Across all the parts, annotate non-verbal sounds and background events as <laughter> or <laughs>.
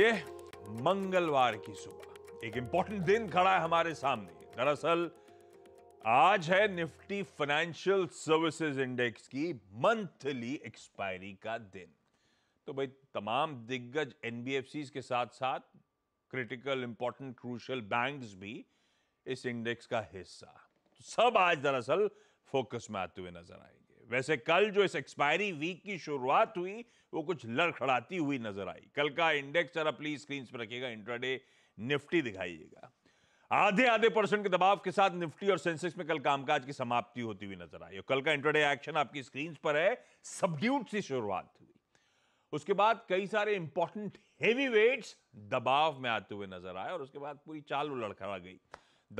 ये मंगलवार की सुबह एक इंपॉर्टेंट दिन खड़ा है हमारे सामने दरअसल आज है निफ्टी फाइनेंशियल सर्विसेज इंडेक्स की मंथली एक्सपायरी का दिन तो भाई तमाम दिग्गज एनबीएफसी के साथ साथ क्रिटिकल इंपॉर्टेंट क्रूशल बैंक्स भी इस इंडेक्स का हिस्सा तो सब आज दरअसल फोकस में आते हुए नजर आएंगे वैसे कल जो इस एक्सपायरी वीक की शुरुआत हुई वो कुछ लड़खड़ाती हुई नजर आई कल का इंडेक्स जरा प्लीज स्क्रीन पर रखिएगा इंट्राडे निफ्टी दिखाइएगा आधे आधे परसेंट के दबाव के साथ निफ्टी और सेंसेक्स में कल कामकाज की समाप्ति होती हुई नजर आई और कल का इंट्राडे एक्शन आपकी स्क्रीन पर है सबड्यूट सी शुरुआत हुई उसके बाद कई सारे इंपॉर्टेंट हेवी वेट्स दबाव में आते हुए नजर आए और उसके बाद पूरी चाल लड़खड़ा गई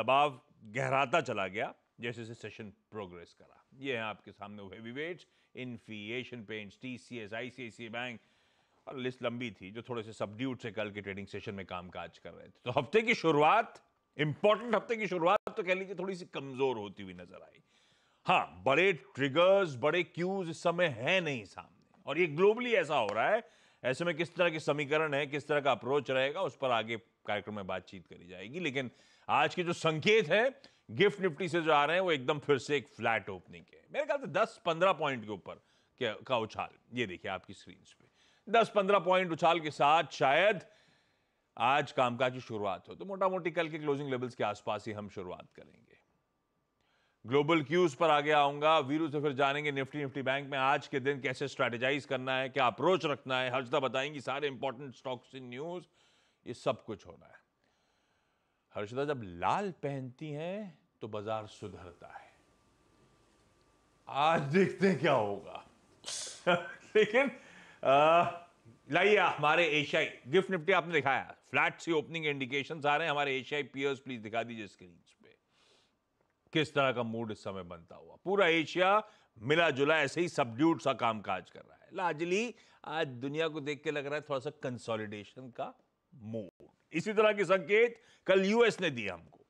दबाव गहराता चला गया जैसे जैसे सेशन प्रोग्रेस करा ये है आपके सामने heavy weights Infy Asian Paints T C S I C I C bank और लिस्ट लंबी थी जो थोड़े से सबड्यूट से कल के ट्रेडिंग सेशन में काम काज कर रहे थे तो हफ्ते की शुरुआत इंपॉर्टेंट हफ्ते की शुरुआत तो कह लीजिए थोड़ी सी कमजोर होती हुई नजर आई हाँ बड़े ट्रिगर्स बड़े क्यूज इस समय है नहीं सामने और ये ग्लोबली ऐसा हो रहा है ऐसे में किस तरह के समीकरण है किस तरह का अप्रोच रहेगा उस पर आगे कार्यक्रम में बातचीत करी जाएगी लेकिन आज के जो संकेत है गिफ्ट निफ्टी से जो आ रहे हैं वो एकदम फिर से एक फ्लैट ओपनिंग के मेरे ख्याल से दस पंद्रह पॉइंट के ऊपर का उछाल ये देखिए आपकी स्क्रीन पे दस पंद्रह पॉइंट उछाल के साथ शायद आज कामकाज की शुरुआत हो तो मोटा मोटी कल के क्लोजिंग लेवल्स के आसपास ही हम शुरुआत करेंगे ग्लोबल क्यूज पर आगे आऊंगा वीरू से फिर जानेंगे निफ्टी निफ्टी बैंक में आज के दिन कैसे स्ट्रेटेजाइज करना है क्या अप्रोच रखना है हर्षदा बताएंगी सारे इंपॉर्टेंट स्टॉक्स इन न्यूज ये सब कुछ होना है हर्षदा जब लाल पहनती हैं तो बाजार सुधरता है आज देखते हैं क्या होगा <laughs> लेकिन लाइए हमारे एशियाई गिफ्ट निफ्टी आपने दिखाया फ्लैट सी ओपनिंग इंडिकेशन आ रहे हैं हमारे एशियाई पियर्स प्लीज दिखा दीजिए स्क्रीन पे किस तरह का मूड इस समय बनता हुआ पूरा एशिया मिला जुला ऐसे ही सबड्यूट सा कामकाज कर रहा है लाजली आज दुनिया को देख के लग रहा है थोड़ा सा कंसोलिडेशन का मोर इसी तरह के संकेत कल यूएस ने दिया हमको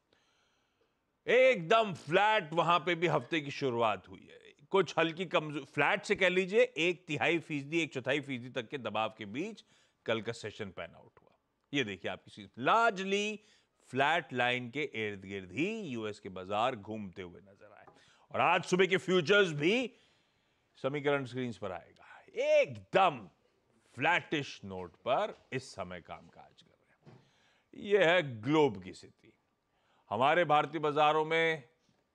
एकदम फ्लैट वहां पे भी हफ्ते की शुरुआत हुई है कुछ हल्की कमजोर फ्लैट से कह लीजिए एक तिहाई फीसदी एक चौथाई फीसदी तक के दबाव के बीच कल का सेशन पैन आउट हुआ ये देखिए आपकी लार्जली फ्लैट लाइन के इर्द गिर्द ही यूएस के बाजार घूमते हुए नजर आए और आज सुबह के फ्यूचर्स भी समीकरण स्क्रीन पर आएगा एकदम फ्लैटिश नोट पर इस समय कामकाज कर रहे हैं यह है ग्लोब की स्थिति हमारे भारतीय बाजारों में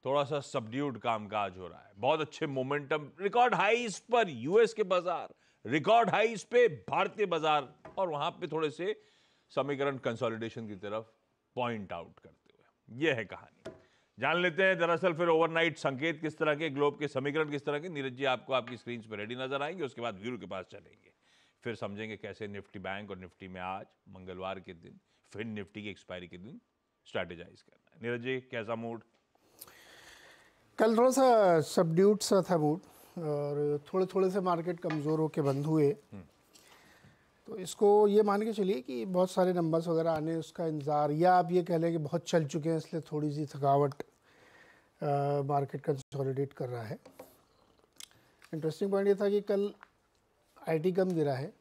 थोड़ा सा सबड्यूड कामकाज हो रहा है बहुत अच्छे मोमेंटम रिकॉर्ड हाईस पर यूएस के बाजार रिकॉर्ड हाईस पे भारतीय बाजार और वहां पे थोड़े से समीकरण कंसोलिडेशन की तरफ पॉइंट आउट करते हुए यह है कहानी जान लेते हैं दरअसल फिर ओवरनाइट संकेत किस तरह के ग्लोब के समीकरण किस तरह के नीरज जी आपको आपकी स्क्रीन पर रेडी नजर आएंगे उसके बाद व्यूर के पास चलेंगे फिर समझेंगे कैसे निफ्टी बैंक और निफ्टी में आज मंगलवार के दिन फिर निफ्टी की एक्सपायरी के दिन स्ट्रेटेजाइज करना है नीरज जी कैसा मूड कल थोड़ा सा सबड्यूट सा था मूड और थोड़े थोड़े से मार्केट कमज़ोर होकर बंद हुए हम्म। तो इसको ये मान के चलिए कि बहुत सारे नंबर्स वगैरह आने उसका इंतज़ार या आप ये कह लें कि बहुत चल चुके हैं इसलिए थोड़ी सी थकावट मार्केट कंसोलिडेट कर रहा है इंटरेस्टिंग पॉइंट ये था कि कल आई टी कम गिरा है